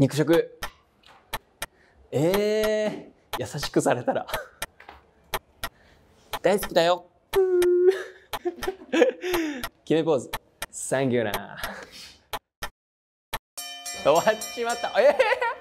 肉食えー、優しくされたら 大好きだよ 決めポーズサンキューな 終わっちまったえー